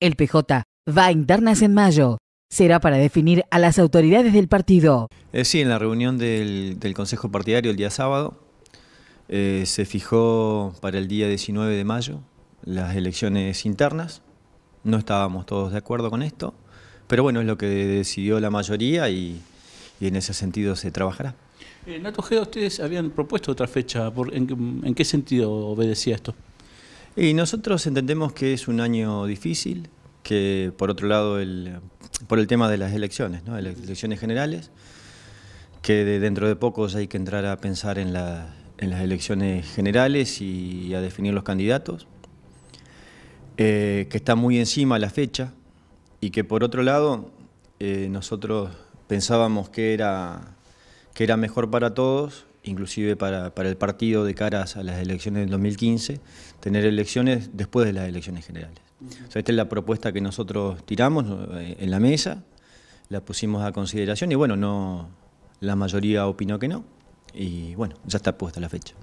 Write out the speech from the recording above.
El PJ va a internas en mayo. Será para definir a las autoridades del partido. Eh, sí, en la reunión del, Consejo Partidario el día sábado eh, se fijó para el día 19 de mayo las elecciones internas. No estábamos todos de acuerdo con esto, pero bueno, es lo que decidió la mayoría y, en ese sentido se trabajará. En eh, Nato Geda, ustedes habían propuesto otra fecha, ¿en, qué sentido obedecía esto? Y nosotros entendemos que es un año difícil, que por otro lado, el, por el tema de las elecciones, ¿no? las elecciones generales, que dentro de pocos hay que entrar a pensar en, las elecciones generales y, a definir los candidatos, eh, que está muy encima la fecha y que por otro lado eh, nosotros pensábamos que era, que era mejor para todos inclusive para, el partido de caras a las elecciones del 2015, tener elecciones después de las elecciones generales. esta es la propuesta que nosotros tiramos eh, en la mesa, la pusimos a consideración y bueno, no la mayoría opinó que no y bueno, ya está puesta la fecha.